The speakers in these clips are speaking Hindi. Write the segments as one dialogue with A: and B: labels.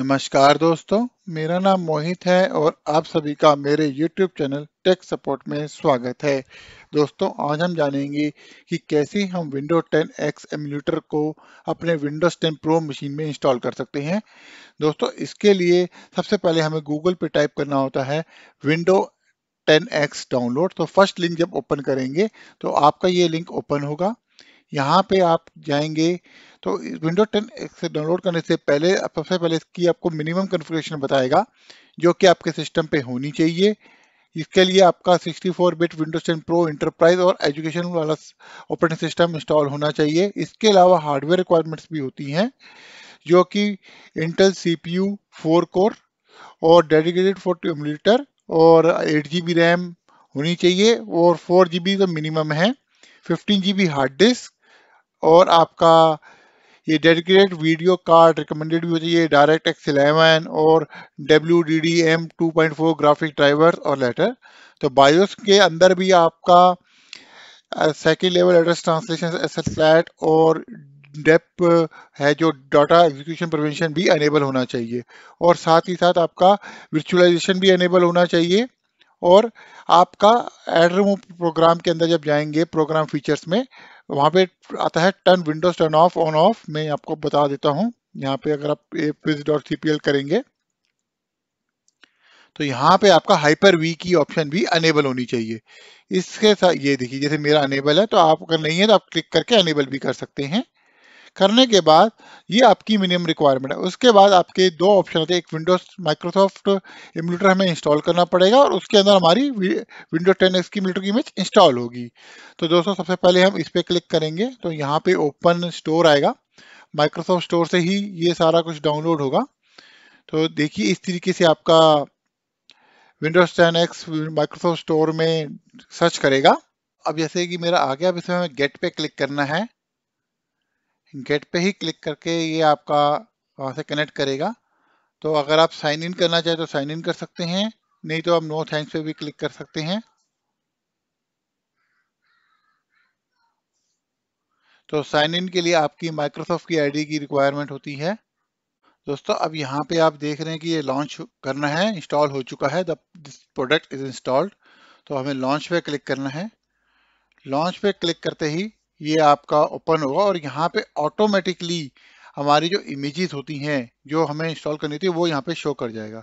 A: नमस्कार दोस्तों मेरा नाम मोहित है और आप सभी का मेरे YouTube चैनल टेक सपोर्ट में स्वागत है दोस्तों आज हम जानेंगे कि कैसे हम विंडो 10x एमुलेटर को अपने विंडोज 10 प्रो मशीन में इंस्टॉल कर सकते हैं दोस्तों इसके लिए सबसे पहले हमें गूगल पे टाइप करना होता है विंडो 10x डाउनलोड तो फर्स्ट लिंक जब ओपन करेंगे तो आपका ये लिंक ओपन होगा यहाँ पे आप जाएंगे तो विंडो 10 से डाउनलोड करने से पहले सबसे पहले इसकी आपको मिनिमम कन्फिग्रेशन बताएगा जो कि आपके सिस्टम पे होनी चाहिए इसके लिए आपका 64 बिट विंडोज 10 प्रो इंटरप्राइज और एजुकेशन वाला ऑपरेटिंग सिस्टम इंस्टॉल होना चाहिए इसके अलावा हार्डवेयर रिक्वायरमेंट्स भी होती हैं जो कि इंटेल सी पी कोर और डेडिकेटेड फोर एमुलेटर और एट जी रैम होनी चाहिए और फोर जी तो मिनिमम है फिफ्टीन जी हार्ड डिस्क और आपका ये डेडिकेटेड वीडियो कार्ड रिकमेंडेड भी हो चाहिए डायरेक्ट एक्स इलेवन और W D D M two point four graphic drivers और लेटर तो बायोस के अंदर भी आपका second level address translation S S flat और डेप है जो डाटा एग्जीक्यूशन प्रिवेंशन भी अनेबल होना चाहिए और साथ ही साथ आपका वर्चुअलाइजेशन भी अनेबल होना चाहिए और आपका एड प्रोग्राम के अंदर जब जाएंगे प्रोग्राम फीचर्स में वहाँ पे आता है turn Windows turn off on off मैं आपको बता देता हूँ यहाँ पे अगर आप फिज डॉट सीपीएल करेंगे तो यहाँ पे आपका हाइपर वी की ऑप्शन भी अनेबल होनी चाहिए इसके साथ ये देखिए जैसे मेरा अनेबल है तो आप अगर नहीं है तो आप क्लिक करके अनेबल भी कर सकते हैं करने के बाद ये आपकी मिनिमम रिक्वायरमेंट है उसके बाद आपके दो ऑप्शन होते हैं एक विंडोज माइक्रोसॉफ्ट इम्यूटर हमें इंस्टॉल करना पड़ेगा और उसके अंदर हमारी विंडो टेन एक्स की इम्यूलेटर की इमेज इंस्टॉल होगी तो दोस्तों सबसे पहले हम इस पर क्लिक करेंगे तो यहाँ पे ओपन स्टोर आएगा माइक्रोसॉफ्ट स्टोर से ही ये सारा कुछ डाउनलोड होगा तो देखिए इस तरीके से आपका Windows ten X Microsoft store में सर्च करेगा अब जैसे कि मेरा आ गया अब इसमें हमें गेट पे क्लिक करना है गेट पे ही क्लिक करके ये आपका वहाँ से कनेक्ट करेगा तो अगर आप साइन इन करना चाहें तो साइन इन कर सकते हैं नहीं तो आप नो थैंक्स पे भी क्लिक कर सकते हैं तो साइन इन के लिए आपकी माइक्रोसॉफ्ट की आईडी की रिक्वायरमेंट होती है दोस्तों अब यहाँ पे आप देख रहे हैं कि ये लॉन्च करना है इंस्टॉल हो चुका है दिस प्रोडक्ट इज इंस्टॉल्ड तो हमें लॉन्च पे क्लिक करना है लॉन्च पे क्लिक करते ही ये आपका ओपन होगा और यहाँ पे ऑटोमेटिकली हमारी जो इमेजेस होती हैं जो हमें इंस्टॉल करनी थी वो यहाँ पे शो कर जाएगा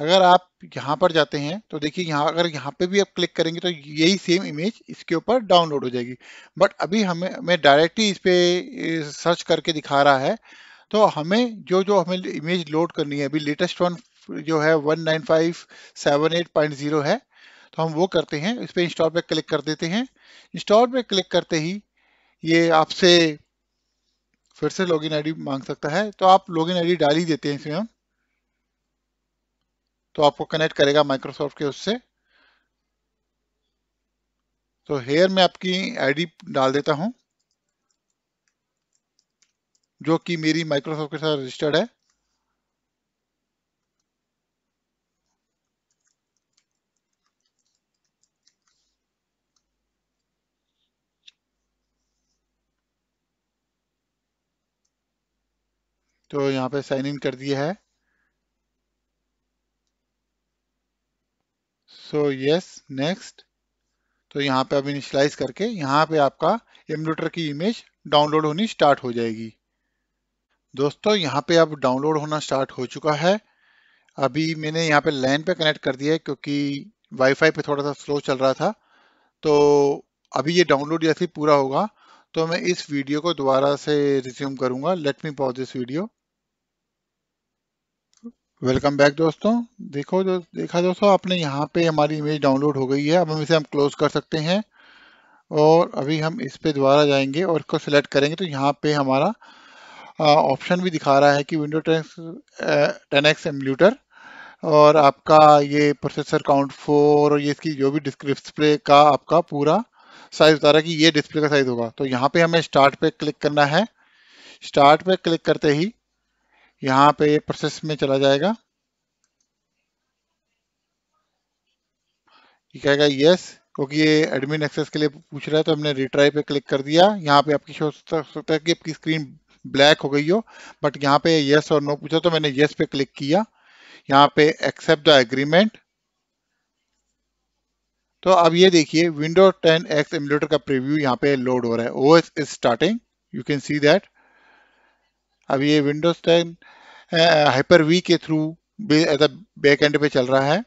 A: अगर आप यहाँ पर जाते हैं तो देखिए यहाँ अगर यहाँ पे भी आप क्लिक करेंगे तो यही सेम इमेज इसके ऊपर डाउनलोड हो जाएगी बट अभी हमें मैं डायरेक्टली इस पर सर्च करके दिखा रहा है तो हमें जो जो हमें इमेज लोड करनी है अभी लेटेस्ट वन जो है one nine five seven eight point zero है तो हम वो करते हैं इस पर इंस्टॉल पर क्लिक कर देते हैं इंस्टॉल पर क्लिक करते ही ये आपसे फिर से लॉगिन आईडी मांग सकता है तो आप लॉगिन आईडी डाल ही देते हैं इसमें हम तो आपको कनेक्ट करेगा माइक्रोसॉफ्ट के उससे तो हेयर में आपकी आईडी डाल देता हूं जो कि मेरी माइक्रोसॉफ्ट के साथ रजिस्टर्ड है तो यहाँ पे साइन इन कर दिया है सो यस नेक्स्ट तो यहाँ पे अब इनिशलाइज करके यहाँ पे आपका एमुलेटर की इमेज डाउनलोड होनी स्टार्ट हो जाएगी दोस्तों यहाँ पे अब डाउनलोड होना स्टार्ट हो चुका है अभी मैंने यहाँ पे लैन पे कनेक्ट कर दिया है क्योंकि वाईफाई पे थोड़ा सा स्लो चल रहा था तो अभी ये डाउनलोड जैसे पूरा होगा तो मैं इस वीडियो को दोबारा से रिज्यूम करूँगा let me pause this video welcome back दोस्तों देखो जो देखा दोस्तों आपने यहाँ पे हमारी इमेज डाउनलोड हो गई है अब हम इसे हम क्लोज कर सकते हैं और अभी हम इस पे दोबारा जाएंगे और इसको सिलेक्ट करेंगे तो यहाँ पे हमारा ऑप्शन भी दिखा रहा है कि विंडो टेन एक्स एम्यूटर और आपका ये प्रोसेसर काउंट फोर और ये इसकी जो भी डिस्प्ले का आपका पूरा साइज बता रहा है कि ये डिस्प्ले का साइज होगा तो यहाँ पर हमें स्टार्ट पे क्लिक करना है स्टार्ट पे क्लिक करते ही यहाँ पे ये प्रोसेस में चला जाएगा ये कहेगा यस क्योंकि ये एडमिन एक्सेस के लिए पूछ रहा है तो हमने रिट्राई पे क्लिक कर दिया यहाँ पे आपकी शो सकता है कि आपकी स्क्रीन ब्लैक हो गई हो बट यहाँ पे यस और नो पूछा तो मैंने यस पे क्लिक किया यहाँ पे एक्सेप्ट द एग्रीमेंट तो अब ये देखिए विंडो एक्स एमुलेटर का प्रीव्यू यहाँ पे लोड हो रहा है O S is starting you can see that अब ये विंडोज टेन हाइपर वी के थ्रू बैक एंड पे चल रहा है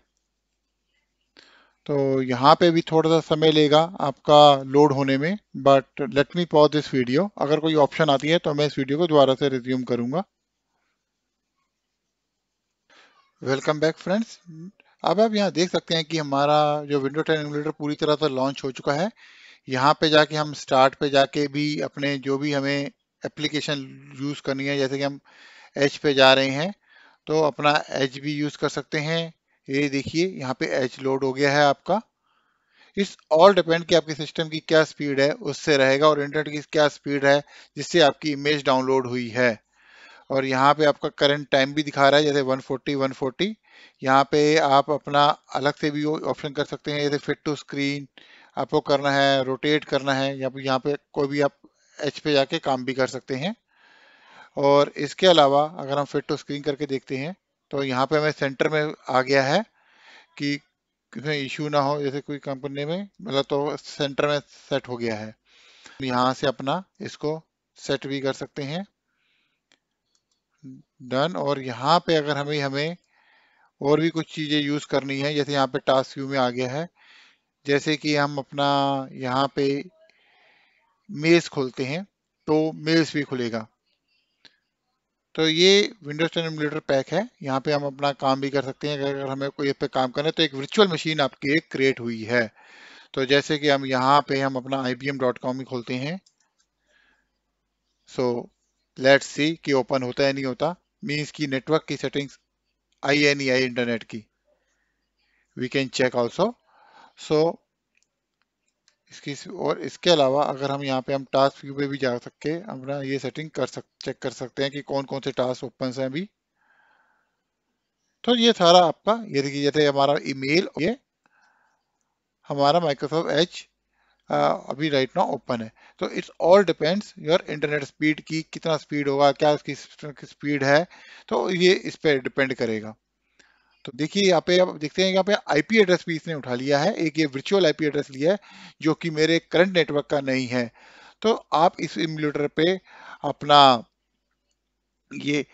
A: तो यहाँ पे भी थोड़ा सा समय लेगा आपका लोड होने में but let me pause this video अगर कोई ऑप्शन आती है तो मैं इस वीडियो को दोबारा से रिज्यूम करूँगा वेलकम बैक फ्रेंड्स अब आप यहाँ देख सकते हैं कि हमारा जो विंडो टेन एमुलेटर पूरी तरह से लॉन्च हो चुका है यहाँ पे जाके हम स्टार्ट पे जाके भी अपने जो भी हमें एप्लीकेशन यूज़ करनी है जैसे कि हम एच पे जा रहे हैं तो अपना एच भी यूज़ कर सकते हैं ये देखिए यहाँ पे एच लोड हो गया है आपका इस ऑल डिपेंड कि आपके सिस्टम की क्या स्पीड है उससे रहेगा और इंटरनेट की क्या स्पीड है जिससे आपकी इमेज डाउनलोड हुई है और यहाँ पे आपका करंट टाइम भी दिखा रहा है जैसे 140 140 यहाँ पे आप अपना अलग से भी ऑप्शन कर सकते हैं जैसे फिट टू स्क्रीन आपको करना है रोटेट करना है या फिर यहाँ पे कोई भी आप एच पे जाके काम भी कर सकते हैं और इसके अलावा अगर हम फिट टू स्क्रीन करके देखते हैं तो यहाँ पे हमें सेंटर में आ गया है कि किसमें इशू ना हो जैसे कोई कंपनी में मतलब तो सेंटर में सेट हो गया है यहाँ से अपना इसको सेट भी कर सकते हैं डन और यहाँ पे अगर हमें हमें और भी कुछ चीज़ें यूज़ करनी है जैसे यहाँ पे टास्क व्यू में आ गया है जैसे कि हम अपना यहाँ पे मेल्स खोलते हैं तो मेल्स भी खुलेगा तो ये विंडोज टेन एमुलेटर पैक है यहाँ पे हम अपना काम भी कर सकते हैं अगर हमें कोई पर काम करना है तो एक वर्चुअल मशीन आपके एक क्रिएट हुई है तो जैसे कि हम यहाँ पे हम अपना आई ही खोलते हैं सो लेट्स सी कि ओपन होता है नहीं होता मीन्स की नेटवर्क e की settings I N E I internet की we can check also so इसकी और इसके अलावा अगर हम यहाँ पे हम टास्क व्यू पे भी जा सकते हैं अपना ये सेटिंग कर सक चेक कर सकते हैं कि कौन कौन से टास्क ओपन हैं अभी तो ये सारा आपका ये देखिए जैसे हमारा ईमेल ये हमारा माइक्रोसॉफ्ट एच अभी राइट ना ओपन है तो it's all depends your internet speed की कितना स्पीड होगा क्या उसकी स्पीड है तो ये इस पर डिपेंड करेगा तो देखिए यहाँ पे आप देखते हैं यहाँ पे आईपी एड्रेस भी इसने उठा लिया है एक ये वर्चुअल आईपी एड्रेस लिया है जो कि मेरे करंट नेटवर्क का नहीं है तो आप इस इम्यूलेटर पे अपना ये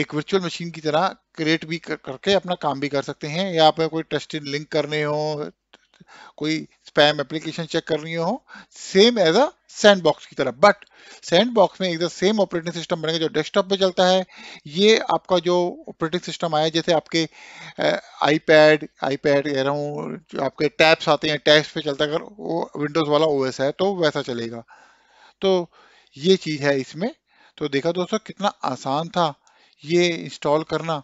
A: एक वर्चुअल मशीन की तरह क्रिएट भी कर, करके अपना काम भी कर सकते हैं या आप कोई ट्रस्टेड लिंक करने हो कोई स्पैम एप्लीकेशन चेक करनी हो सेम एज अ सैंडबॉक्स की तरफ बट सैंडबॉक्स में एक सेम ऑपरेटिंग सिस्टम बनेगा जो डेस्कटॉप पे चलता है ये आपका जो ऑपरेटिंग सिस्टम आया जैसे आपके आईपैड आईपैड कह रहा हूँ जो आपके टैब्स आते हैं टैब्स पे चलता है अगर वो विंडोज़ वाला ओएस है तो वैसा चलेगा तो ये चीज़ है इसमें तो देखा दोस्तों कितना आसान था ये इंस्टॉल करना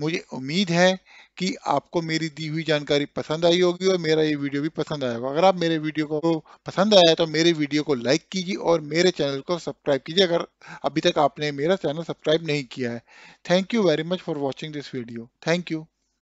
A: मुझे उम्मीद है कि आपको मेरी दी हुई जानकारी पसंद आई होगी और मेरा ये वीडियो भी पसंद आया होगा अगर आप मेरे वीडियो को पसंद आया तो मेरे वीडियो को लाइक कीजिए और मेरे चैनल को सब्सक्राइब कीजिए अगर अभी तक आपने मेरा चैनल सब्सक्राइब नहीं किया है thank you very much for watching this video thank you